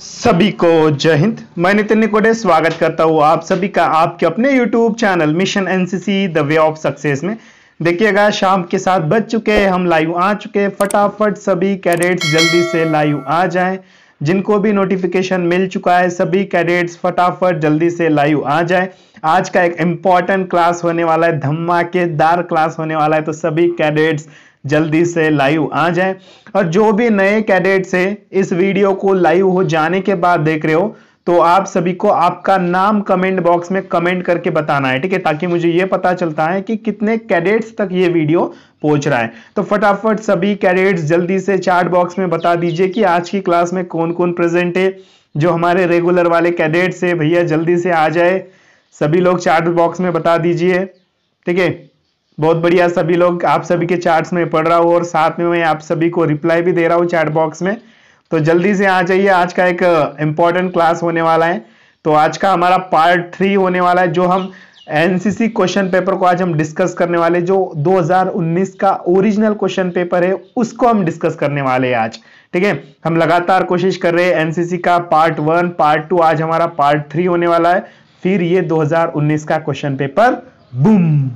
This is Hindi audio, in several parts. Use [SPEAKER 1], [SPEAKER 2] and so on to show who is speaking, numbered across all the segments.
[SPEAKER 1] सभी को जय हिंद मैं नितिन निकोडे स्वागत करता हूँ आप सभी का आपके अपने YouTube channel mission NCC the way of success में देखिएगा शाम के साथ बज चुके हैं हम लाइव आ चुके हैं फटाफट सभी कैडेट्स जल्दी से लाइव आ जाएं जिनको भी नोटिफिकेशन मिल चुका है सभी कैडेट्स फटाफट जल्दी से लाइव आ जाए आज का एक इम्पॉर्टेंट क्लास होने वाला है धमाकेदार क्लास होने वाला है तो सभी कैडेट्स जल्दी से लाइव आ जाए और जो भी नए कैडेट से इस वीडियो को लाइव हो जाने के बाद देख रहे हो तो आप सभी को आपका नाम कमेंट बॉक्स में कमेंट करके बताना है ठीक है ताकि मुझे ये पता चलता है कि कितने कैडेट्स तक ये वीडियो पहुंच रहा है तो फटाफट सभी कैडेट्स जल्दी से चार्ट बॉक्स में बता दीजिए कि आज की क्लास में कौन कौन प्रेजेंट है जो हमारे रेगुलर वाले कैडेट्स है भैया जल्दी से आ जाए सभी लोग चार्ट बॉक्स में बता दीजिए ठीक है बहुत बढ़िया सभी लोग आप सभी के चार्ट्स में पढ़ रहा हूँ और साथ में मैं आप सभी को रिप्लाई भी दे रहा हूँ चैट बॉक्स में तो जल्दी से आ जाइए आज का एक इम्पॉर्टेंट uh, क्लास होने वाला है तो आज का हमारा पार्ट थ्री होने वाला है जो हम एनसीसी क्वेश्चन पेपर को आज हम डिस्कस करने वाले जो 2019 का ओरिजिनल क्वेश्चन पेपर है उसको हम डिस्कस करने वाले हैं आज ठीक है हम लगातार कोशिश कर रहे हैं एनसीसी का पार्ट वन पार्ट टू आज हमारा पार्ट थ्री होने वाला है फिर ये 2019 का क्वेश्चन पेपर बूम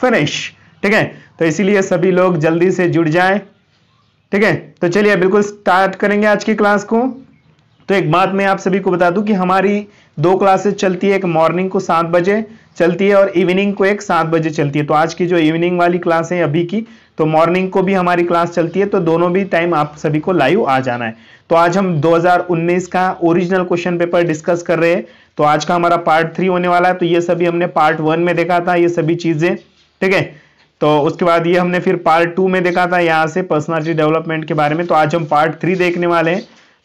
[SPEAKER 1] फिनिश ठीक है तो इसीलिए सभी लोग जल्दी से जुड़ जाए ठीक है तो चलिए बिल्कुल स्टार्ट करेंगे आज की क्लास को तो एक बात मैं आप सभी को बता दूं कि हमारी दो क्लासेस चलती है एक मॉर्निंग को सात बजे चलती है और इवनिंग को एक सात बजे चलती है तो आज की जो इवनिंग वाली क्लास है अभी की तो मॉर्निंग को भी हमारी क्लास चलती है तो दोनों भी टाइम आप सभी को लाइव आ जाना है तो आज हम 2019 का ओरिजिनल क्वेश्चन पेपर डिस्कस कर रहे हैं तो आज का हमारा पार्ट थ्री होने वाला है तो ये सभी हमने पार्ट वन में देखा था ये सभी चीज़ें ठीक है तो उसके बाद ये हमने फिर पार्ट टू में देखा था यहाँ से पर्सनालिटी डेवलपमेंट के बारे में तो आज हम पार्ट थ्री देखने वाले हैं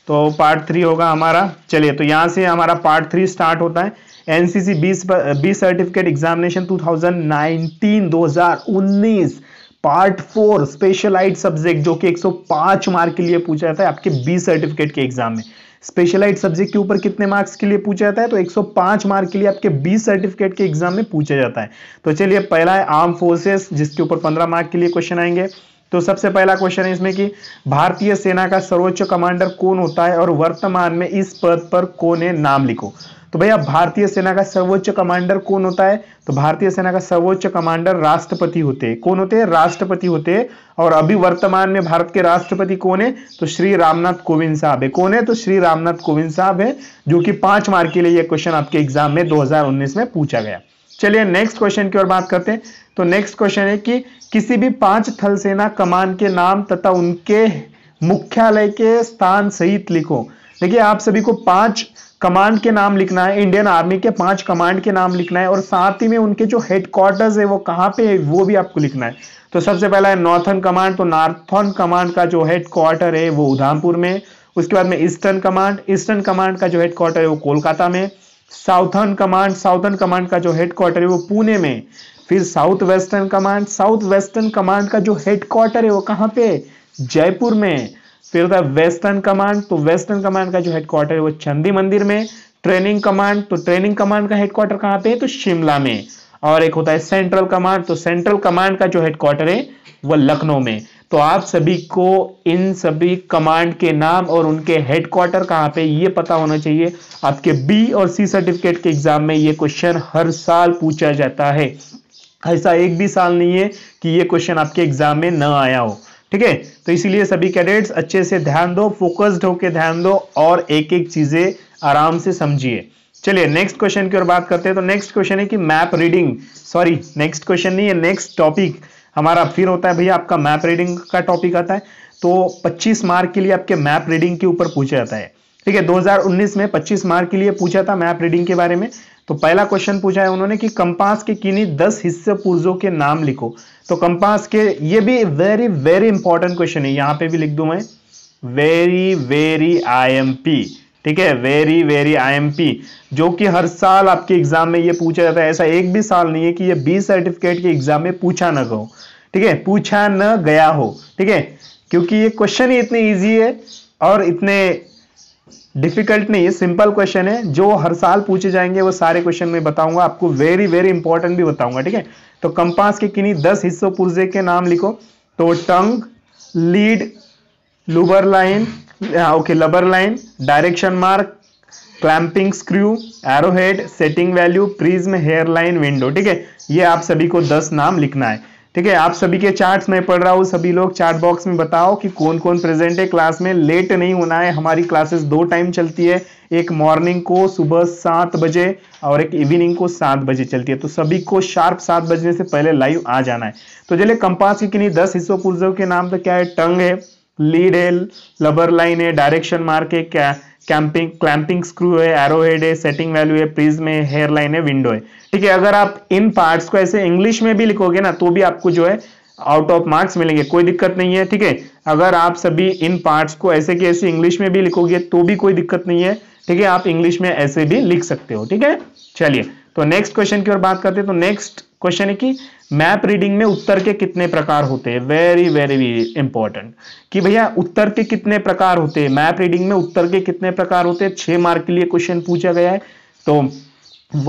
[SPEAKER 1] तो पार्ट थ्री होगा हमारा चलिए तो यहाँ से हमारा पार्ट थ्री स्टार्ट होता है एनसीसी बी बीस बीस certificate examination two thousand nineteen दो हजार उन्नीस पार्ट फोर स्पेशलाइज सब्जेक्ट जो कि 105 मार्क के लिए पूछा जाता है आपके बी सर्टिफिकेट के एग्जाम में स्पेशलाइज सब्जेक्ट के ऊपर कितने मार्क्स के लिए पूछा जाता है तो 105 मार्क के लिए आपके 20 सर्टिफिकेट के एग्जाम में पूछा जाता है तो चलिए पहला है आर्म फोर्सेस जिसके ऊपर 15 मार्क के लिए क्वेश्चन आएंगे तो सबसे पहला क्वेश्चन है इसमें कि भारतीय सेना का सर्वोच्च कमांडर कौन होता है और वर्तमान में इस पद पर कौन है नाम लिखो तो भैया भारतीय सेना का सर्वोच्च कमांडर कौन होता है तो भारतीय सेना का सर्वोच्च कमांडर राष्ट्रपति होते हैं कौन होते हैं राष्ट्रपति होते हैं और अभी वर्तमान में भारत के राष्ट्रपति कौन है तो श्री रामनाथ कोविंद साहब है कौन है तो श्री रामनाथ कोविंद साहब है जो कि पांच मार्क के लिए यह क्वेश्चन आपके एग्जाम में दो में पूछा गया चलिए नेक्स्ट क्वेश्चन की ओर बात करते हैं तो नेक्स्ट क्वेश्चन है कि किसी भी पांच थल सेना कमान के नाम तथा उनके मुख्यालय के स्थान सहित लिखो देखिए आप सभी को पांच कमांड के नाम लिखना है इंडियन आर्मी के पांच कमांड के नाम लिखना है और साथ ही में उनके जो हेडक्वार्टर्स है वो कहाँ पे है वो भी आपको लिखना है तो सबसे पहला है नॉर्थन कमांड तो नॉर्थन कमांड का जो हेडक्वार्टर है वो उधामपुर में उसके बाद में ईस्टर्न कमांड ईस्टर्न कमांड का जो हेडक्वार्टर है वो कोलकाता में साउथर्न कमांड साउथर्न कमांड का जो हेडक्वार्टर है वो पुणे में फिर south western command south western command का जो हेडक्वार्टर है वो कहाँ पे जयपुर में फिर होता है वेस्टर्न कमांड तो वेस्टर्न कमांड का जो हेडक्वार्टर है वो चंदी मंदिर में ट्रेनिंग कमांड तो ट्रेनिंग कमांड का हेडक्वार्टर कहां पे है तो शिमला में और एक होता है सेंट्रल कमांड तो सेंट्रल कमांड का जो हेडक्वार्टर है वह लखनऊ में तो आप सभी को इन सभी कमांड के नाम और उनके हेडक्वार्टर कहाँ पे ये पता होना चाहिए आपके बी और सी सर्टिफिकेट के एग्जाम में ये क्वेश्चन हर साल पूछा जाता है ऐसा एक भी साल नहीं है कि ये क्वेश्चन आपके एग्जाम में न आया हो ठीक है तो इसीलिए सभी कैडेट्स अच्छे से ध्यान दो फोकस्ड होके ध्यान दो और एक एक चीजें आराम से समझिए चलिए नेक्स्ट क्वेश्चन की ओर बात करते हैं तो नेक्स्ट क्वेश्चन है कि map reading sorry next question नहीं है नेक्स्ट टॉपिक हमारा फिर होता है भैया आपका मैप रीडिंग का टॉपिक आता है तो 25 मार्क के लिए आपके मैप रीडिंग के ऊपर पूछा जाता है ठीक है 2019 में 25 मार्क के लिए पूछा था मैप रीडिंग के बारे में तो पहला क्वेश्चन पूछा है उन्होंने कि कंपास के किन्हीं दस हिस्से पुर्जों के नाम लिखो तो कंपास के ये भी वेरी वेरी इंपॉर्टेंट क्वेश्चन है यहाँ पे भी लिख दू मैं वेरी वेरी पी ठीक है वेरी वेरी पी जो कि हर साल आपके एग्जाम में ये पूछा जाता है ऐसा एक भी साल नहीं है कि ये बी सर्टिफिकेट के एग्जाम में पूछा ना गो ठीक है पूछा न गया हो ठीक है क्योंकि ये क्वेश्चन ही इतने ईजी है और इतने डिफिकल्ट नहीं है सिंपल क्वेश्चन है जो हर साल पूछे जाएंगे वो सारे क्वेश्चन में बताऊंगा आपको वेरी वेरी इंपॉर्टेंट भी बताऊंगा ठीक है तो कंपास के किन्हीं दस हिस्सों पुर्जे के नाम लिखो तो tongue lead lubber line okay lubber line direction mark clamping screw arrowhead setting value prism hairline window ठीक है ये आप सभी को दस नाम लिखना है ठीक है आप सभी के चार्ट्स में पढ़ रहा हूँ सभी लोग चार्ट बॉक्स में बताओ कि कौन कौन प्रेजेंट है क्लास में लेट नहीं होना है हमारी क्लासेस दो टाइम चलती है एक मॉर्निंग को सुबह सात बजे और एक इवनिंग को सात बजे चलती है तो सभी को शार्प सात बजने से पहले लाइव आ जाना है तो चलिए कंपास के किन्हीं दस हिस्सों पुर्जों के नाम तो क्या है टंग है लीड है लबर लाइन है डायरेक्शन मार्क है क्या कैंपिंग क्लैंपिंग स्क्रू है एरो हेड है सेटिंग वैल्यू है प्रीज में हेयर लाइन है विंडो है ठीक है अगर आप इन पार्ट्स को ऐसे इंग्लिश में भी लिखोगे ना तो भी आपको जो है आउट ऑफ मार्क्स मिलेंगे कोई दिक्कत नहीं है ठीक है अगर आप सभी इन पार्ट्स को ऐसे के ऐसे इंग्लिश में भी लिखोगे तो भी कोई दिक्कत नहीं है ठीक है आप इंग्लिश में ऐसे भी लिख सकते हो ठीक है चलिए तो नेक्स्ट क्वेश्चन की ओर बात करते हैं तो नेक्स्ट क्वेश्चन है कि मैप रीडिंग में उत्तर के कितने प्रकार होते हैं वेरी वेरी इंपॉर्टेंट कि भैया उत्तर के कितने प्रकार होते हैं मैप रीडिंग में उत्तर के कितने प्रकार होते हैं छह मार्क के लिए क्वेश्चन पूछा गया है तो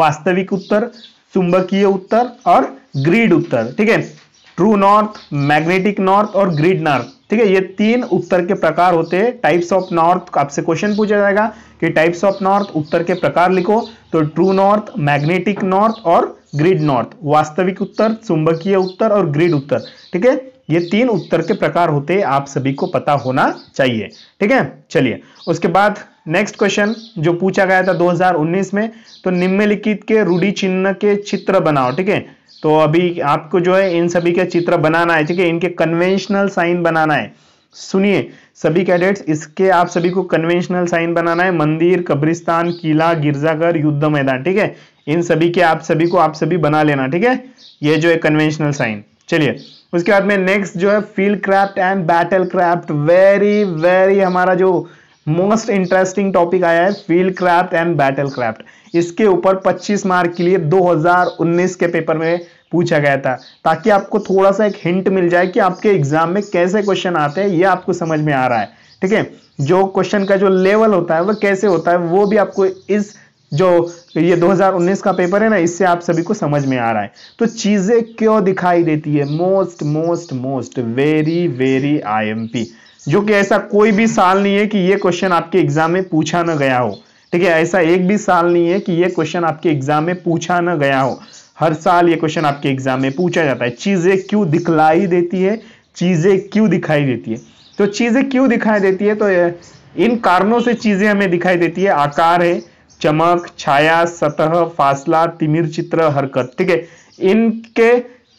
[SPEAKER 1] वास्तविक उत्तर चुंबकीय उत्तर और ग्रीड उत्तर ठीक है ट्रू नॉर्थ मैग्नेटिक नॉर्थ और ग्रिड नॉर्थ ठीक है ये तीन उत्तर के प्रकार होते हैं टाइप्स ऑफ नॉर्थ आपसे क्वेश्चन पूछा जाएगा कि टाइप्स ऑफ नॉर्थ उत्तर के प्रकार लिखो तो ट्रू नॉर्थ मैग्नेटिक नॉर्थ और ग्रिड नॉर्थ वास्तविक उत्तर चुंबकीय उत्तर और ग्रिड उत्तर ठीक है ये तीन उत्तर के प्रकार होते हैं आप सभी को पता होना चाहिए ठीक है चलिए उसके बाद नेक्स्ट क्वेश्चन जो पूछा गया था 2019 में तो निम्नलिखित के रूढ़ी चिन्ह के चित्र बनाओ ठीक है तो अभी आपको जो है इन सभी के चित्र बनाना है ठीक है इनके कन्वेंशनल साइन बनाना है सुनिए सभी कैडेट्स इसके आप सभी को कन्वेंशनल साइन बनाना है मंदिर कब्रिस्तान किला गिरजाघर युद्ध मैदान ठीक है इन सभी के आप सभी को आप सभी बना लेना ठीक है ये जो है कन्वेंशनल साइन चलिए उसके बाद में नेक्स्ट जो है field craft and battle craft very very हमारा जो मोस्ट इंटरेस्टिंग टॉपिक आया है field craft and battle craft इसके ऊपर 25 मार्क के लिए 2019 के पेपर में पूछा गया था ताकि आपको थोड़ा सा एक हिंट मिल जाए कि आपके एग्जाम में कैसे क्वेश्चन आते हैं ये आपको समझ में आ रहा है ठीक है जो क्वेश्चन का जो लेवल होता है वह कैसे होता है वो भी आपको इस जो ये 2019 का पेपर है ना इससे आप सभी को समझ में आ रहा है तो चीजें क्यों दिखाई देती है most most most very very I जो कि ऐसा कोई भी साल नहीं है कि ये क्वेश्चन आपके एग्जाम में पूछा ना गया हो ठीक है ऐसा एक भी साल नहीं है कि ये क्वेश्चन आपके एग्जाम में पूछा ना गया हो हर साल ये क्वेश्चन आपके एग्जाम में पूछा जाता है चीज़ें क्यों दिखलाई देती है चीज़ें क्यों दिखाई देती है तो चीज़ें क्यों दिखाई देती है तो इन कारणों से चीज़ें हमें दिखाई देती है आकार है चमक छाया सतह फासला तिमिर चित्र हरकत ठीक है इनके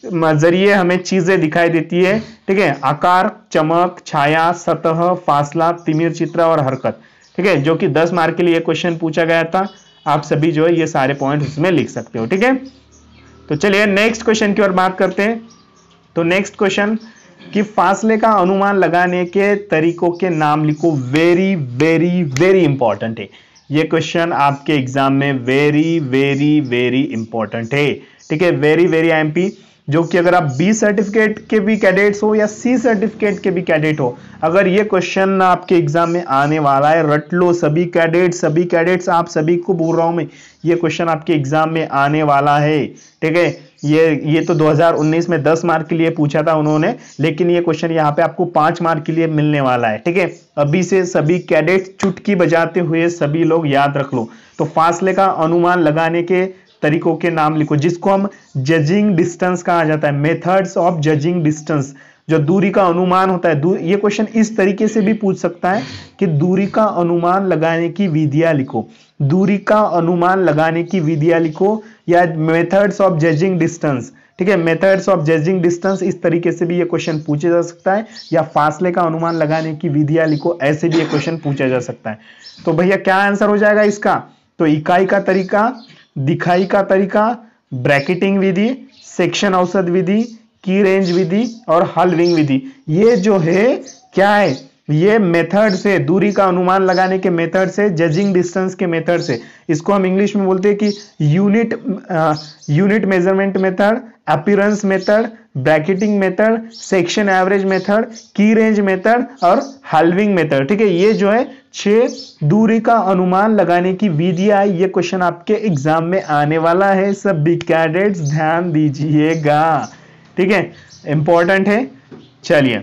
[SPEAKER 1] जरिए हमें चीज़ें दिखाई देती है ठीक है आकार चमक छाया सतह फासला तिमिर चित्र और हरकत ठीक है जो कि 10 मार्क के लिए क्वेश्चन पूछा गया था आप सभी जो है ये सारे पॉइंट उसमें लिख सकते हो ठीक है तो चलिए नेक्स्ट क्वेश्चन की ओर बात करते हैं तो नेक्स्ट क्वेश्चन कि फासले का अनुमान लगाने के तरीकों के नाम लिखो वेरी वेरी वेरी इंपॉर्टेंट है ये क्वेश्चन आपके एग्जाम में वेरी वेरी वेरी इंपॉर्टेंट है ठीक है very very I M P जो कि अगर आप बी सर्टिफिकेट के भी कैडेट्स हो या सी सर्टिफिकेट के भी कैडेट हो अगर ये क्वेश्चन आपके एग्जाम में आने वाला है रट लो सभी कैडेट सभी कैडेट्स आप सभी को बोल रहा हूँ मैं ये क्वेश्चन आपके एग्जाम में आने वाला है ठीक है ये ये तो 2019 में 10 मार्क के लिए पूछा था उन्होंने लेकिन ये क्वेश्चन यहाँ पे आपको पांच मार्क के लिए मिलने वाला है ठीक है अभी से सभी कैडेट चुटकी बजाते हुए सभी लोग याद रख लो तो फासले का अनुमान लगाने के तरीकों के नाम लिखो जिसको हम जजिंग डिस्टेंस कहा जाता है मेथड्स ऑफ जजिंग डिस्टेंस जो दूरी का अनुमान होता है ये क्वेश्चन इस तरीके से भी पूछ सकता है कि दूरी का अनुमान लगाने की विधिया लिखो दूरी का अनुमान लगाने की विधिया लिखो या मेथड्स ऑफ जजिंग डिस्टेंस ठीक है मेथड्स ऑफ जजिंग डिस्टेंस इस तरीके से भी ये क्वेश्चन पूछा जा सकता है या फासले का अनुमान लगाने की विधिया लिखो ऐसे भी ये क्वेश्चन पूछा जा सकता है तो भैया क्या आंसर हो जाएगा इसका तो इकाई का तरीका दिखाई का तरीका ब्रैकेटिंग विधि सेक्शन औसत विधि की रेंज विधि और हलविंग विधि ये जो है क्या है ये मेथड से दूरी का अनुमान लगाने के मेथड से जजिंग डिस्टेंस के मेथड से इसको हम इंग्लिश में बोलते हैं कि unit unit measurement method appearance method bracketing method section average method key range method और हल्विंग मेथड ठीक है ये जो है छह दूरी का अनुमान लगाने की विधि आई ये क्वेश्चन आपके एग्जाम में आने वाला है सब बी कैडेट्स ध्यान दीजिएगा ठीक है इंपॉर्टेंट है चलिए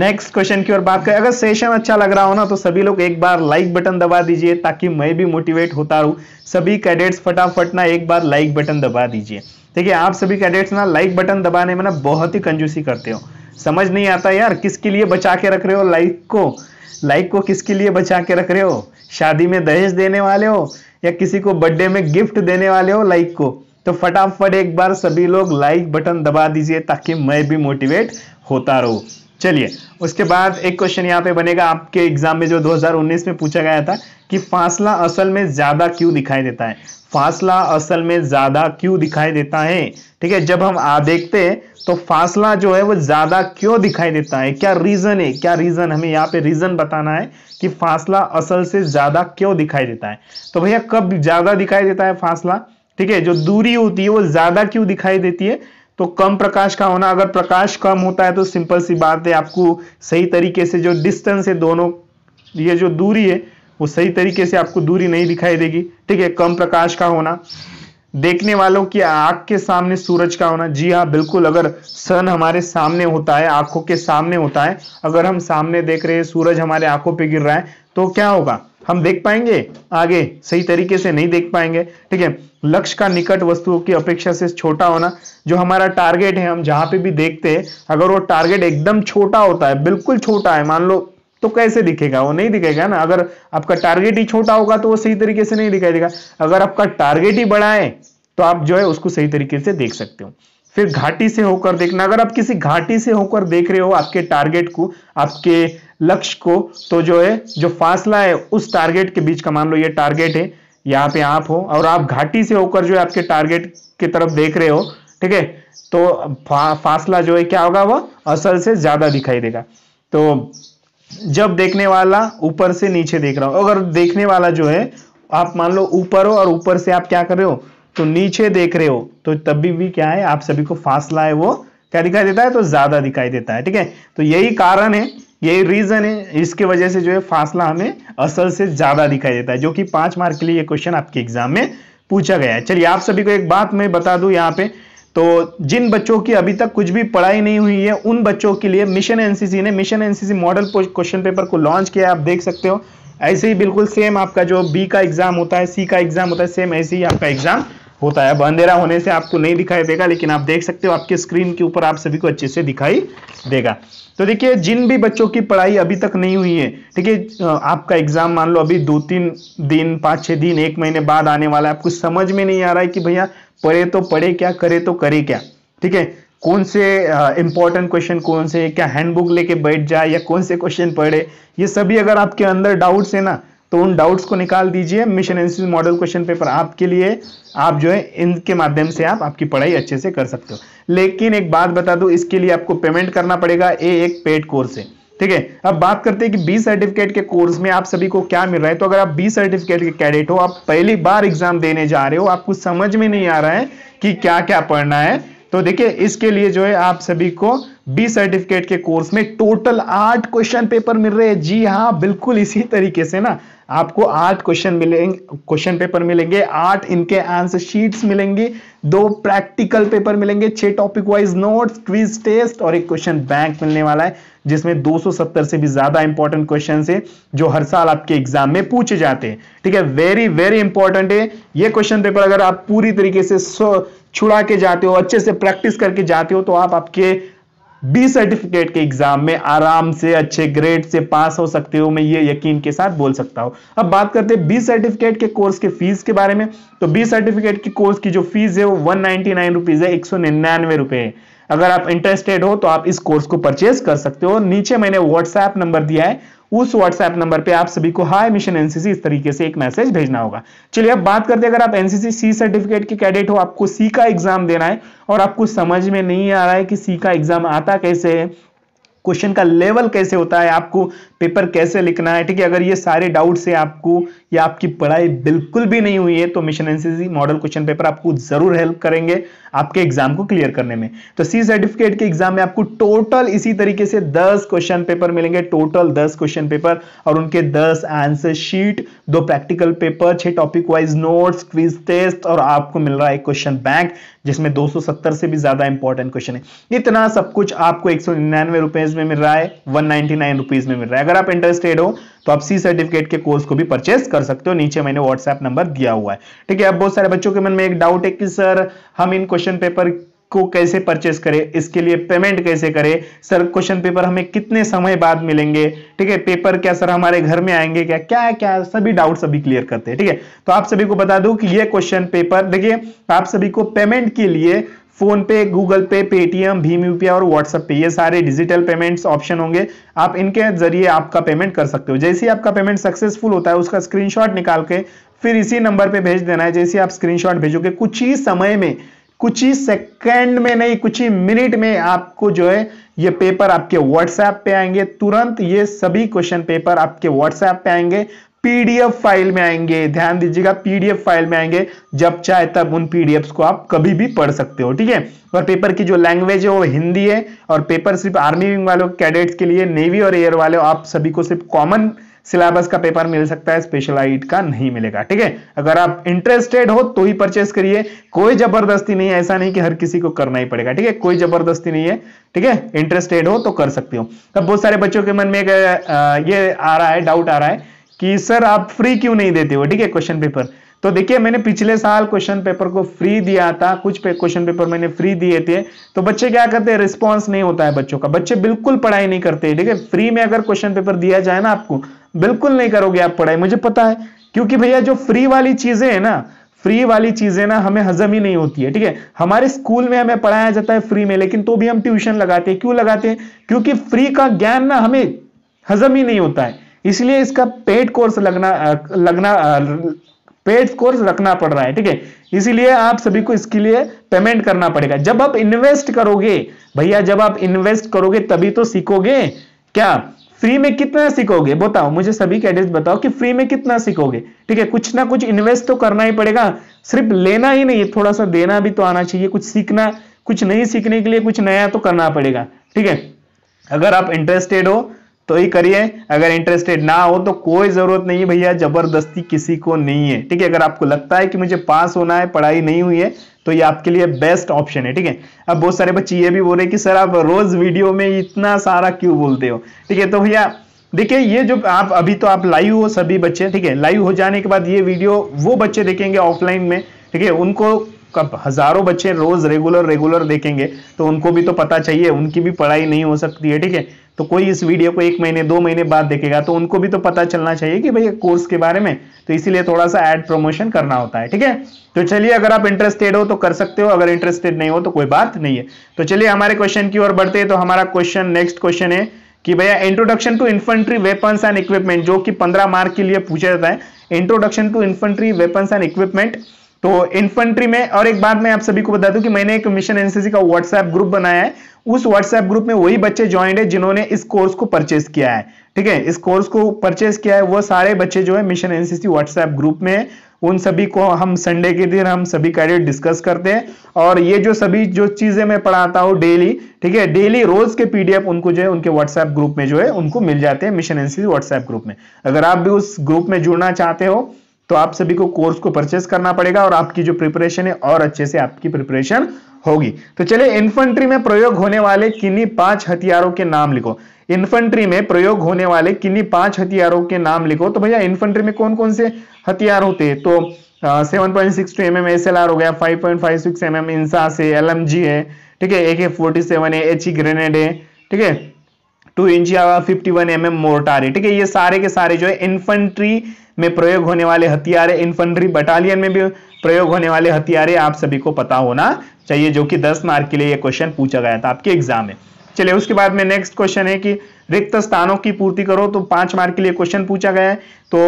[SPEAKER 1] नेक्स्ट क्वेश्चन की ओर बात करें अगर सेशन अच्छा लग रहा हो ना तो सभी लोग एक बार लाइक बटन दबा दीजिए ताकि मैं भी मोटिवेट होता रहूं सभी कैडेट्स फटाफट ना एक बार लाइक बटन दबा दीजिए ठीक है आप सभी कैडेट्स ना लाइक बटन दबाने में ना बहुत ही कंजूसी करते हो समझ नहीं आता यार किसके लिए बचा के रख रहे हो लाइक को लाइक को किसके लिए बचा के रख रहे हो शादी में दहेज देने वाले हो या किसी को बर्थडे में गिफ्ट देने वाले हो लाइक को तो फटाफट एक बार सभी लोग लाइक बटन दबा दीजिए ताकि मैं भी मोटिवेट होता रहूँ चलिए उसके बाद एक क्वेश्चन यहाँ पे बनेगा आपके एग्जाम में जो 2019 में पूछा गया था कि फासला असल में ज्यादा क्यों दिखाई देता है फासला असल में ज्यादा क्यों दिखाई देता है ठीक है जब हम आ देखते हैं तो फासला जो है वो ज्यादा क्यों दिखाई देता है क्या रीजन है क्या रीजन हमें यहाँ पे रीजन बताना है कि फासला असल से ज्यादा क्यों दिखाई देता है तो भैया कब ज्यादा दिखाई देता है फासला ठीक है जो दूरी होती है वो ज्यादा क्यों दिखाई देती है तो कम प्रकाश का होना अगर प्रकाश कम होता है तो सिंपल सी बात है आपको सही तरीके से जो डिस्टेंस है दोनों ये जो दूरी है वो सही तरीके से आपको दूरी नहीं दिखाई देगी ठीक है कम प्रकाश का होना देखने वालों की आंख के सामने सूरज का होना जी हाँ बिल्कुल अगर सन हमारे सामने होता है आंखों के सामने होता है अगर हम सामने देख रहे हैं सूरज हमारे आंखों पे गिर रहा है तो क्या होगा हम देख पाएंगे आगे सही तरीके से नहीं देख पाएंगे ठीक है लक्ष्य का निकट वस्तुओं की अपेक्षा से छोटा होना जो हमारा टारगेट है हम जहां पे भी देखते हैं अगर वो टारगेट एकदम छोटा होता है बिल्कुल छोटा है मान लो तो कैसे दिखेगा वो नहीं दिखेगा ना अगर आपका टारगेट ही छोटा होगा तो वो सही तरीके से नहीं दिखाई देगा अगर आपका टारगेट ही बड़ा है तो आप जो है उसको सही तरीके से देख सकते हो फिर घाटी से होकर देखना अगर आप किसी घाटी से होकर देख रहे हो आपके टारगेट को आपके लक्ष्य को तो जो है जो फासला है उस टारगेट के बीच का मान लो ये टारगेट है यहाँ पे आप हो और आप घाटी से होकर जो है आपके टारगेट की तरफ देख रहे हो ठीक है तो फा, फासला जो है क्या होगा वह असल से ज़्यादा दिखाई देगा तो जब देखने वाला ऊपर से नीचे देख रहा हो अगर देखने वाला जो है आप मान लो ऊपर हो और ऊपर से आप क्या कर रहे हो तो नीचे देख रहे हो तो तभी भी क्या है आप सभी को फासला है वो क्या दिखाई देता है तो ज़्यादा दिखाई देता है ठीक है तो यही कारण है यही रीज़न है इसके वजह से जो है फासला हमें असल से ज़्यादा दिखाई देता है जो कि पांच मार्क के लिए ये क्वेश्चन आपके एग्जाम में पूछा गया है चलिए आप सभी को एक बात मैं बता दू यहाँ पे तो जिन बच्चों की अभी तक कुछ भी पढ़ाई नहीं हुई है उन बच्चों के लिए मिशन एनसीसी ने mission NCC model question paper को लॉन्च किया है आप देख सकते हो ऐसे ही बिल्कुल सेम आपका जो बी का एग्जाम होता है सी का एग्जाम होता है सेम ऐसे ही आपका एग्जाम होता है अंधेरा होने से आपको नहीं दिखाई देगा लेकिन आप देख सकते हो आपके स्क्रीन के ऊपर आप सभी को अच्छे से दिखाई देगा तो देखिए जिन भी बच्चों की पढ़ाई अभी तक नहीं हुई है ठीक है आपका एग्जाम मान लो अभी दो तीन दिन पाँच छः दिन एक महीने बाद आने वाला है आपको समझ में नहीं आ रहा है कि भैया पढ़े तो पढ़े क्या करे तो करे क्या ठीक है कौन से इंपॉर्टेंट क्वेश्चन कौन से क्या हैंडबुक लेके बैठ जाए या कौन से क्वेश्चन पढ़े ये सभी अगर आपके अंदर डाउट्स है ना तो उन डाउट्स को निकाल दीजिए mission NC model question paper आपके लिए आप जो है इनके माध्यम से आप आपकी पढ़ाई अच्छे से कर सकते हो लेकिन एक बात बता दूं इसके लिए आपको पेमेंट करना पड़ेगा ये एक पेड कोर्स है ठीक है अब बात करते हैं कि बी सर्टिफिकेट के कोर्स में आप सभी को क्या मिल रहा है तो अगर आप बी सर्टिफिकेट के कैडेट हो आप पहली बार एग्जाम देने जा रहे हो आपको समझ में नहीं आ रहा है कि क्या क्या पढ़ना है तो देखिए इसके लिए जो है आप सभी को बी सर्टिफिकेट के कोर्स में टोटल आठ क्वेश्चन पेपर मिल रहे हैं जी हाँ बिल्कुल इसी तरीके से ना आपको आठ क्वेश्चन मिलेंगे क्वेश्चन पेपर मिलेंगे आठ इनके आंसर शीट्स मिलेंगी दो प्रैक्टिकल पेपर मिलेंगे छह topic wise notes quiz test और एक क्वेश्चन बैंक मिलने वाला है जिसमें 270 से भी ज्यादा इंपॉर्टेंट क्वेश्चन है जो हर साल आपके एग्जाम में पूछे जाते हैं ठीक है वेरी वेरी इंपॉर्टेंट है ये क्वेश्चन पेपर अगर आप पूरी तरीके से छुड़ा के जाते हो अच्छे से प्रैक्टिस करके जाते हो तो आप आपके बी सर्टिफिकेट के एग्जाम में आराम से अच्छे ग्रेड से पास हो सकते हो मैं ये यकीन के साथ बोल सकता हूं अब बात करते हैं बी सर्टिफिकेट के कोर्स के फीस के बारे में तो बी सर्टिफिकेट की कोर्स की जो फीस है वो वन नाइनटी नाइन रुपीज है एक सौ निन्यानवे रुपए है अगर आप इंटरेस्टेड हो तो आप इस कोर्स को परचेज कर सकते हो नीचे मैंने व्हाट्सएप नंबर दिया है उस व्हाट्सएप नंबर पे आप सभी को हाई मिशन एनसीसी इस तरीके से एक मैसेज भेजना होगा चलिए अब बात करते हैं अगर आप एनसीसी सी सर्टिफिकेट के कैडेट हो आपको सी का एग्जाम देना है और आपको समझ में नहीं आ रहा है कि सी का एग्जाम आता कैसे है क्वेश्चन का लेवल कैसे होता है आपको पेपर कैसे लिखना है ठीक है अगर ये सारे डाउट से आपको या आपकी पढ़ाई बिल्कुल भी नहीं हुई है तो mission NCC model question paper आपको जरूर हेल्प करेंगे आपके एग्जाम को क्लियर करने में तो सी सर्टिफिकेट के एग्जाम में आपको टोटल इसी तरीके से दस क्वेश्चन पेपर मिलेंगे टोटल दस क्वेश्चन पेपर और उनके दस आंसर शीट दो प्रैक्टिकल पेपर छह topic wise notes quiz test और आपको मिल रहा है क्वेश्चन बैंक जिसमें 270 से भी ज्यादा इंपॉर्टेंट क्वेश्चन है इतना सब कुछ आपको एक सौ निन्यानवे रुपए चार्जेस में मिल रहा है वन नाइनटी में मिल रहा है अगर आप इंटरेस्टेड हो तो आप सी सर्टिफिकेट के कोर्स को भी परचेस कर सकते हो नीचे मैंने व्हाट्सएप नंबर दिया हुआ है ठीक है अब बहुत सारे बच्चों के मन में एक डाउट है कि सर हम इन क्वेश्चन पेपर को कैसे परचेस करें इसके लिए पेमेंट कैसे करें सर क्वेश्चन पेपर हमें कितने समय बाद मिलेंगे ठीक है पेपर क्या सर हमारे घर में आएंगे क्या क्या है क्या सभी डाउट सभी क्लियर करते हैं ठीक है तो आप सभी को बता दूं कि ये क्वेश्चन पेपर देखिए आप सभी को पेमेंट के लिए phone PhonePe Google Pay Paytm भीम यूपीआई और व्हाट्सएप पे ये सारे डिजिटल पेमेंट्स ऑप्शन होंगे आप इनके जरिए आपका पेमेंट कर सकते हो जैसे ही आपका पेमेंट सक्सेसफुल होता है उसका स्क्रीनशॉट निकाल के फिर इसी नंबर पे भेज देना है जैसे आप स्क्रीनशॉट भेजोगे कुछ ही समय में कुछ ही सेकेंड में नहीं कुछ ही मिनट में आपको जो है ये पेपर आपके व्हाट्सएप पे आएंगे तुरंत ये सभी क्वेश्चन पेपर आपके व्हाट्सएप पे आएंगे पीडीएफ फाइल में आएंगे ध्यान दीजिएगा पीडीएफ फाइल में आएंगे जब चाहे तब उन पीडीएफ को आप कभी भी पढ़ सकते हो ठीक है और पेपर की जो लैंग्वेज है वो हिंदी है और पेपर सिर्फ आर्मी विंग वालों कैडेट्स के लिए नेवी और एयर वाले आप सभी को सिर्फ कॉमन सिलेबस का पेपर मिल सकता है स्पेशल आइट का नहीं मिलेगा ठीक है अगर आप इंटरेस्टेड हो तो ही परचेस करिए कोई जबरदस्ती नहीं है ऐसा नहीं कि हर किसी को करना ही पड़ेगा ठीक है कोई जबरदस्ती नहीं है ठीक है इंटरेस्टेड हो तो कर सकते हो अब बहुत सारे बच्चों के मन में एक ये आ रहा है डाउट आ रहा है कि सर आप फ्री क्यों नहीं देते हो ठीक है क्वेश्चन पेपर तो देखिए मैंने पिछले साल क्वेश्चन पेपर को फ्री दिया था कुछ पे क्वेश्चन पेपर मैंने फ्री दिए थे तो बच्चे क्या करते हैं रिस्पॉन्स नहीं होता है बच्चों का बच्चे बिल्कुल पढ़ाई नहीं करते ठीक है फ्री में अगर क्वेश्चन पेपर दिया जाए ना आपको बिल्कुल नहीं करोगे आप पढ़ाई मुझे पता है क्योंकि भैया जो फ्री वाली चीजें है ना फ्री वाली चीजें ना हमें हजम ही नहीं होती है ठीक है हमारे स्कूल में हमें पढ़ाया जाता है फ्री में लेकिन तो भी हम ट्यूशन लगाते हैं क्यों लगाते हैं क्योंकि फ्री का ज्ञान ना हमें हजम ही नहीं होता है इसलिए इसका पेड कोर्स लगना लगना पेड कोर्स रखना पड़ रहा है ठीक है इसीलिए आप सभी को इसके लिए पेमेंट करना पड़ेगा जब आप इन्वेस्ट करोगे भैया जब आप इन्वेस्ट करोगे तभी तो सीखोगे क्या फ्री में कितना सीखोगे बताओ मुझे सभी कैडेट बताओ कि फ्री में कितना सीखोगे ठीक है कुछ ना कुछ इन्वेस्ट तो करना ही पड़ेगा सिर्फ लेना ही नहीं थोड़ा सा देना भी तो आना चाहिए कुछ सीखना कुछ नहीं सीखने के लिए कुछ नया तो करना पड़ेगा ठीक है अगर आप इंटरेस्टेड हो तो ये करिए अगर इंटरेस्टेड ना हो तो कोई ज़रूरत नहीं है भैया ज़बरदस्ती किसी को नहीं है ठीक है अगर आपको लगता है कि मुझे पास होना है पढ़ाई नहीं हुई है तो ये आपके लिए बेस्ट ऑप्शन है ठीक है अब बहुत सारे बच्चे ये भी बोल रहे हैं कि सर आप रोज़ वीडियो में इतना सारा क्यों बोलते हो ठीक है तो भैया देखिए ये जो आप अभी तो आप लाइव हो सभी बच्चे ठीक है लाइव हो जाने के बाद ये वीडियो वो बच्चे देखेंगे ऑफलाइन में ठीक है उनको कब हजारों बच्चे रोज रेगुलर रेगुलर देखेंगे तो उनको भी तो पता चाहिए उनकी भी पढ़ाई नहीं हो सकती है ठीक है तो कोई इस वीडियो को एक महीने दो महीने बाद देखेगा तो उनको भी तो पता चलना चाहिए कि भाई कोर्स के बारे में तो इसीलिए थोड़ा सा एड प्रमोशन करना होता है ठीक है तो चलिए अगर आप इंटरेस्टेड हो तो कर सकते हो अगर इंटरेस्टेड नहीं हो तो कोई बात नहीं है तो चलिए हमारे क्वेश्चन की ओर बढ़ते हैं तो हमारा क्वेश्चन नेक्स्ट क्वेश्चन है कि भैया introduction to infantry weapons and equipment जो कि पंद्रह मार्क के लिए पूछा जाता है introduction to infantry weapons and equipment तो इन्फेंट्री में और एक बात मैं आप सभी को बता दूं कि मैंने एक मिशन एनसीसी का व्हाट्सएप ग्रुप बनाया है उस व्हाट्सएप ग्रुप में वही बच्चे ज्वाइंट है जिन्होंने इस कोर्स को परचेस किया है ठीक है इस कोर्स को परचेस किया है वो सारे बच्चे जो है मिशन एनसीसी व्हाट्सएप ग्रुप में उन सभी को हम संडे के दिन हम सभी कैडेट डिस्कस करते हैं और ये जो सभी जो चीजें मैं पढ़ाता हूँ डेली ठीक है डेली रोज के पीडीएफ उनको जो है उनके व्हाट्सएप ग्रुप में जो है उनको मिल जाते हैं मिशन एनसीसी व्हाट्सएप ग्रुप में अगर आप भी उस ग्रुप में जुड़ना चाहते हो तो आप सभी को कोर्स को परचेस करना पड़ेगा और आपकी जो प्रिपरेशन है और अच्छे से आपकी प्रिपरेशन होगी तो चलिए इन्फेंट्री में प्रयोग होने वाले किन्नी पांच हथियारों के नाम लिखो इन्फेंट्री में प्रयोग होने वाले किन्नी पांच हथियारों के नाम लिखो तो भैया इन्फेंट्री में कौन कौन से हथियार होते हैं तो seven point six two M M S L R हो गया five point five six M M INSAS है एल एम जी है ठीक है ए के फोर्टी सेवन है एच ई ग्रेनेड है ठीक है टू इंच या fifty one M M mortar है ठीक है ये सारे के सारे जो है इन्फेंट्री में प्रयोग होने वाले हथियार है इन्फेंट्री बटालियन में भी प्रयोग होने वाले हथियार है आप सभी को पता होना चाहिए जो कि दस मार्क के लिए ये क्वेश्चन पूछा गया था आपके एग्जाम में चलिए उसके बाद में नेक्स्ट क्वेश्चन है कि रिक्त स्थानों की पूर्ति करो तो पांच मार्क के लिए क्वेश्चन पूछा गया है तो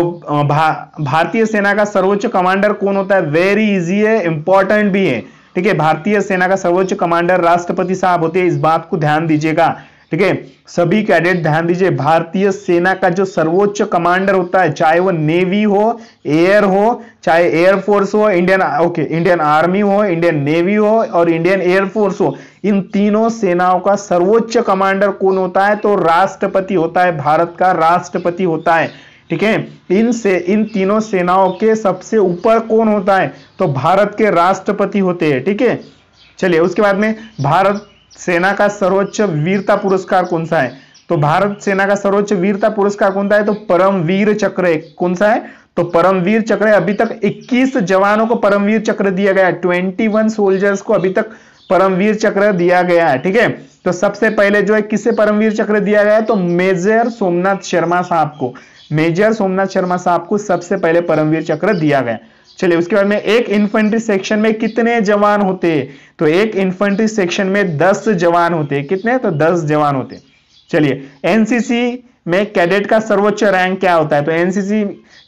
[SPEAKER 1] भा, भारतीय सेना का सर्वोच्च कमांडर कौन होता है वेरी इजी है इंपॉर्टेंट भी है ठीक है भारतीय सेना का सर्वोच्च कमांडर राष्ट्रपति साहब होते हैं इस बात को ध्यान दीजिएगा ठीक है सभी कैडेट ध्यान दीजिए भारतीय सेना का जो सर्वोच्च कमांडर होता है चाहे वो नेवी हो एयर हो चाहे एयरफोर्स हो इंडियन ओके इंडियन आर्मी हो इंडियन नेवी हो और इंडियन एयरफोर्स हो इन तीनों सेनाओं का सर्वोच्च कमांडर कौन होता है तो राष्ट्रपति होता है भारत का राष्ट्रपति होता है ठीक है इन से इन तीनों सेनाओं के सबसे ऊपर कौन होता है तो भारत के राष्ट्रपति होते हैं ठीक है चलिए उसके बाद में भारत सेना का सर्वोच्च वीरता पुरस्कार कौन सा है तो भारत सेना का सर्वोच्च वीरता पुरस्कार कौन सा है तो परमवीर चक्र कौन सा है तो परमवीर चक्र अभी तक 21 जवानों को परमवीर चक्र दिया गया 21 सोल्जर्स को अभी तक परमवीर चक्र दिया गया है ठीक है तो सबसे पहले जो है किसे परमवीर चक्र दिया गया है तो मेजर सोमनाथ शर्मा साहब को मेजर सोमनाथ शर्मा साहब को सबसे पहले परमवीर चक्र दिया गया चलिए उसके बाद में एक इन्फेंट्री सेक्शन में कितने जवान होते तो एक इन्फेंट्री सेक्शन में दस जवान होते कितने तो दस जवान होते चलिए एनसीसी में कैडेट का सर्वोच्च रैंक क्या होता है तो एनसीसी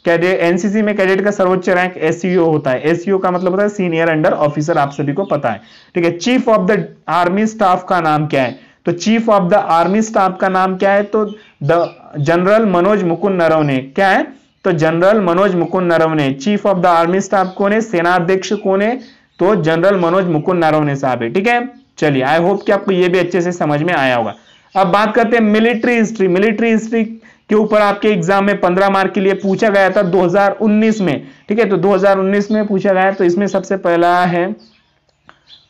[SPEAKER 1] कैडेट एनसीसी में कैडेट का सर्वोच्च रैंक एसईओ होता है एसईओ का मतलब होता है सीनियर अंडर ऑफिसर आप सभी को पता है ठीक है chief of the army staff का नाम क्या है तो chief of the army staff का नाम क्या है तो the general Manoj Mukund Naravane क्या है तो general Manoj Mukund Naravane chief of the army staff कौन है सेना अध्यक्ष कौन है तो जनरल मनोज मुकुंद नरवने साहब है ठीक है चलिए आई होप कि आपको यह भी अच्छे से समझ में आया होगा अब बात करते हैं मिलिट्री हिस्ट्री मिलिट्री हिस्ट्री के ऊपर आपके एग्जाम में पंद्रह मार्क के लिए पूछा गया था 2019 में ठीक है तो 2019 में पूछा गया तो इसमें सबसे पहला है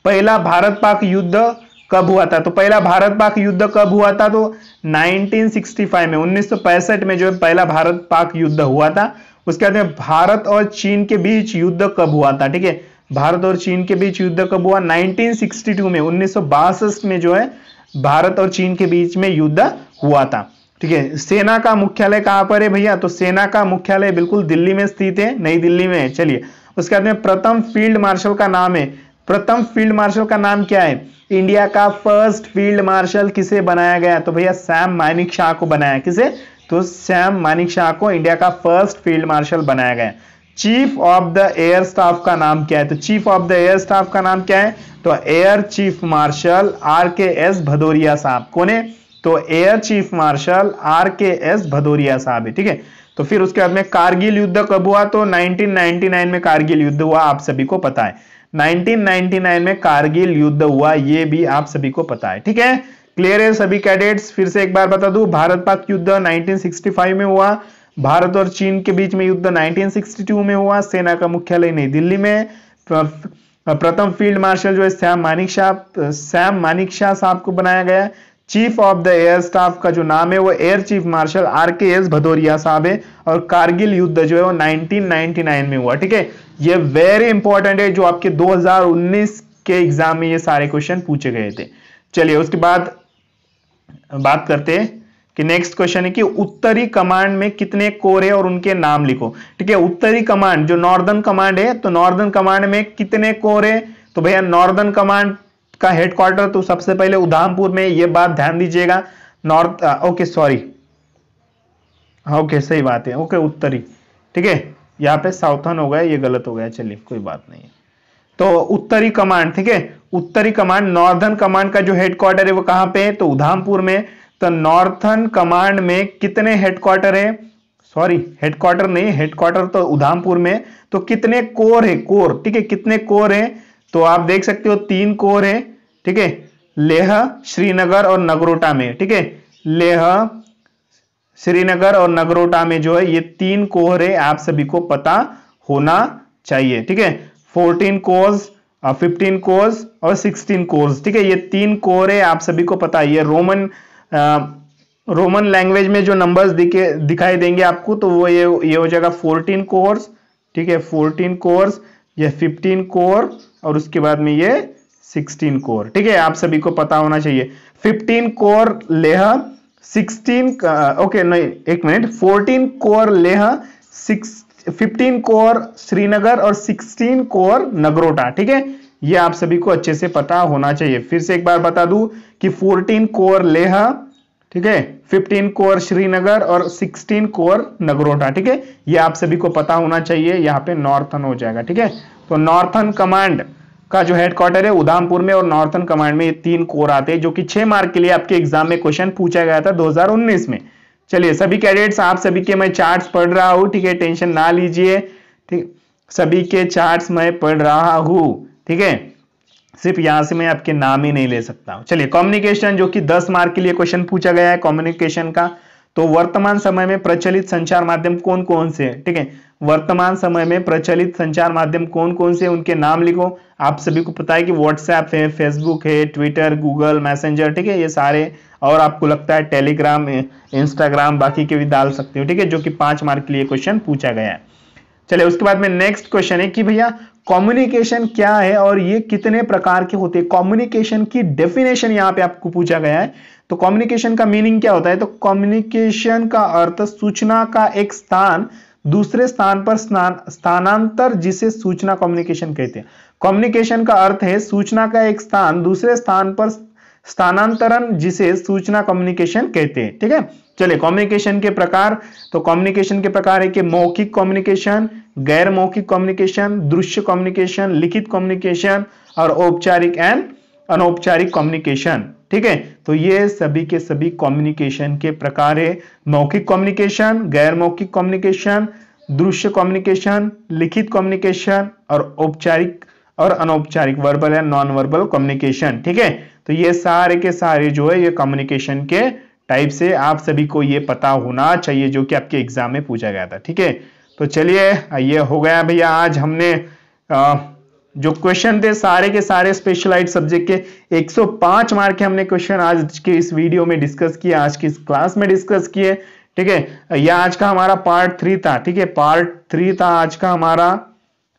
[SPEAKER 1] पहला भारत पाक युद्ध कब हुआ था तो पहला भारत पाक युद्ध कब हुआ था तो 1965 में उन्नीस में जो है पहला भारत पाक युद्ध हुआ था उसके बाद में भारत और चीन के बीच युद्ध कब हुआ था ठीक है भारत और चीन के बीच युद्ध कब हुआ 1962 में उन्नीस में जो है भारत और चीन के बीच में युद्ध हुआ था ठीक है सेना का मुख्यालय कहां पर है भैया तो सेना का मुख्यालय बिल्कुल दिल्ली में स्थित है नई दिल्ली में है चलिए उसके बाद में प्रथम फील्ड मार्शल का नाम है प्रथम फील्ड मार्शल का नाम क्या है इंडिया का फर्स्ट फील्ड मार्शल किसे बनाया गया तो भैया सैम मानिक शाह को बनाया किसे तो सैम मानिक शाह को इंडिया का फर्स्ट फील्ड मार्शल बनाया गया chief of the air staff का नाम क्या है तो chief of the air staff का नाम क्या है तो air chief marshal R K S Bhadauria साहब कौन है तो air chief marshal R K S Bhadauria साहब है ठीक है तो फिर उसके बाद में कारगिल युद्ध कब हुआ तो 1999 में कारगिल युद्ध हुआ आप सभी को पता है 1999 में कारगिल युद्ध हुआ ये भी आप सभी को पता है ठीक है क्लियर है सभी कैडेट्स फिर से एक बार बता दू भारत पाक युद्ध 1965 में हुआ भारत और चीन के बीच में युद्ध 1962 में हुआ सेना का मुख्यालय नई दिल्ली में प्रथम फील्ड मार्शल जो है श्याम मानिक शाह श्याम मानिक शाह साहब को बनाया गया chief of the air staff का जो नाम है वो air chief marshal R K S Bhadauria साहब है और कारगिल युद्ध जो है वो 1999 में हुआ ठीक है ये वेरी इंपॉर्टेंट है जो आपके 2019 के एग्जाम में ये सारे क्वेश्चन पूछे गए थे चलिए उसके बाद बात करते हैं कि नेक्स्ट क्वेश्चन है कि उत्तरी कमांड में कितने कोर है और उनके नाम लिखो ठीक है उत्तरी कमांड जो नॉर्दर्न कमांड है तो नॉर्दर्न कमांड में कितने कोर है तो भैया नॉर्दर्न कमांड का हेडक्वार्टर तो सबसे पहले उधामपुर में यह बात ध्यान दीजिएगा नॉर्थ ओके सॉरी ओके सही बात है ओके उत्तरी ठीक है यहाँ पे साउथन हो गया ये गलत हो गया चलिए कोई बात नहीं तो उत्तरी कमांड ठीक है उत्तरी कमांड नॉर्दर्न कमांड का जो हेडक्वार्टर है वो कहां पे है तो उधामपुर में तो नॉर्थन कमांड में कितने हेडक्वार्टर है सॉरी हेडक्वार्टर नहीं हेडक्वार्टर तो उधामपुर में तो कितने कोर है कोर ठीक है कितने कोर है तो आप देख सकते हो तीन कोर है ठीक है लेह श्रीनगर और नगरोटा में ठीक है लेह श्रीनगर और नगरोटा में जो है ये तीन कोर है आप सभी को पता होना चाहिए ठीक है फोर्टीन कोर्स फिफ्टीन कोर्स और सिक्सटीन कोर्स ठीक है ये तीन कोर है आप सभी को पता है ये रोमन रोमन लैंग्वेज में जो नंबर्स दिखे दिखाई देंगे आपको तो वो ये ये हो जाएगा फोर्टीन कोर्स ठीक है फोर्टीन कोर्स ये फिफ्टीन कोर और उसके बाद में ये 16 कोर ठीक है आप सभी को पता होना चाहिए 15 कोर लेह 16 ओके नहीं एक minute 14 corps Leh 6 15 corps Srinagar और 16 कोर नगरोटा ठीक है ये आप सभी को अच्छे से पता होना चाहिए फिर से एक बार बता दू कि 14 कोर लेह ठीक है 15 कोर श्रीनगर और 16 कोर नगरोटा ठीक है ये आप सभी को पता होना चाहिए यहाँ पे नॉर्थन हो जाएगा ठीक है तो नॉर्थन कमांड का जो हेडक्वार्टर है उधामपुर में और नॉर्थन कमांड में ये तीन कोर आते हैं जो कि छह मार्क के लिए आपके एग्जाम में क्वेश्चन पूछा गया था 2019 में चलिए सभी कैडेट्स आप सभी के मैं चार्ट्स पढ़ रहा हूँ ठीक है टेंशन ना लीजिए ठीक सभी के चार्ट्स मैं पढ़ रहा हूँ ठीक है सिर्फ यहां से मैं आपके नाम ही नहीं ले सकता हूं चलिए कॉम्युनिकेशन जो कि दस मार्क के लिए क्वेश्चन पूछा गया है कॉम्युनिकेशन का तो वर्तमान समय में प्रचलित संचार माध्यम कौन कौन से हैं ठीक है वर्तमान समय में प्रचलित संचार माध्यम कौन कौन से उनके नाम लिखो आप सभी को पता है कि व्हाट्सएप है फेसबुक है ट्विटर गूगल मैसेंजर ठीक है ये सारे और आपको लगता है टेलीग्राम इंस्टाग्राम बाकी के भी डाल सकते हो ठीक है जो कि पांच मार्क के लिए क्वेश्चन पूछा गया है चले उसके बाद में नेक्स्ट क्वेश्चन है कि भैया कम्युनिकेशन क्या है और ये कितने प्रकार के होते हैं कम्युनिकेशन की डेफिनेशन यहाँ पे आपको पूछा गया है तो कम्युनिकेशन का मीनिंग क्या होता है तो कम्युनिकेशन का अर्थ सूचना का एक स्थान दूसरे स्थान पर स्थानांतर जिसे सूचना कम्युनिकेशन कहते हैं कम्युनिकेशन का अर्थ है सूचना का एक स्थान दूसरे स्थान पर स्थानांतरण जिसे सूचना कम्युनिकेशन कहते हैं ठीक है चलिए कम्युनिकेशन के प्रकार तो कम्युनिकेशन के प्रकार है कि मौखिक कम्युनिकेशन गैर मौखिक कम्युनिकेशन दृश्य कम्युनिकेशन लिखित कम्युनिकेशन और औपचारिक एंड अनौपचारिक कम्युनिकेशन ठीक है तो ये सभी के सभी कम्युनिकेशन के प्रकार है मौखिक कम्युनिकेशन गैर मौखिक कम्युनिकेशन दृश्य कम्युनिकेशन लिखित कम्युनिकेशन और औपचारिक और अनौपचारिक verbal and non verbal communication ठीक है तो ये सारे के सारे जो है ये कम्युनिकेशन के टाइप से आप सभी को ये पता होना चाहिए जो कि आपके एग्जाम में पूछा गया था ठीक है तो चलिए ये हो गया भैया आज हमने आ, जो क्वेश्चन थे सारे के सारे स्पेशलाइज सब्जेक्ट के 105 मार्क के हमने क्वेश्चन आज के इस वीडियो में डिस्कस किए आज की इस क्लास में डिस्कस किए ठीक है या आज का हमारा पार्ट थ्री था ठीक है पार्ट थ्री था आज का हमारा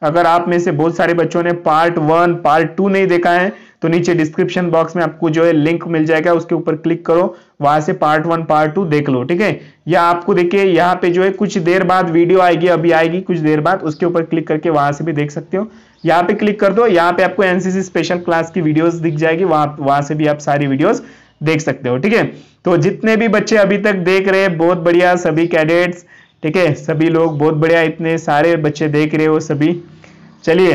[SPEAKER 1] अगर आप में से बहुत सारे बच्चों ने पार्ट वन पार्ट टू नहीं देखा है तो नीचे डिस्क्रिप्शन बॉक्स में आपको जो है लिंक मिल जाएगा उसके ऊपर क्लिक करो वहां से पार्ट वन पार्ट टू देख लो ठीक है या आपको देखिए यहाँ पे जो है कुछ देर बाद वीडियो आएगी अभी आएगी कुछ देर बाद उसके ऊपर क्लिक करके वहां से भी देख सकते हो यहाँ पे क्लिक कर दो यहाँ पे आपको एनसीसी स्पेशल क्लास की वीडियोज दिख जाएगी वहां वहां से भी आप सारी वीडियोज देख सकते हो ठीक है तो जितने भी बच्चे अभी तक देख रहे हैं बहुत बढ़िया सभी कैडेट्स ठीक है सभी लोग बहुत बढ़िया इतने सारे बच्चे देख रहे हो सभी चलिए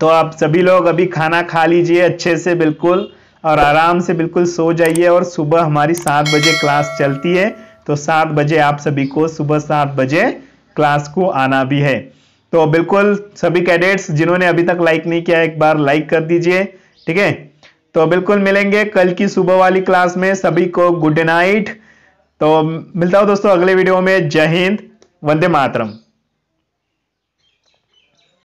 [SPEAKER 1] तो आप सभी लोग अभी खाना खा लीजिए अच्छे से बिल्कुल और आराम से बिल्कुल सो जाइए और सुबह हमारी सात बजे क्लास चलती है तो सात बजे आप सभी को सुबह सात बजे क्लास को आना भी है तो बिल्कुल सभी कैडेट्स जिन्होंने अभी तक लाइक नहीं किया एक बार लाइक कर दीजिए ठीक है तो बिल्कुल मिलेंगे कल की सुबह वाली क्लास में सभी को गुड नाइट तो मिलता हूँ दोस्तों अगले वीडियो में जय हिंद वंदे मातरम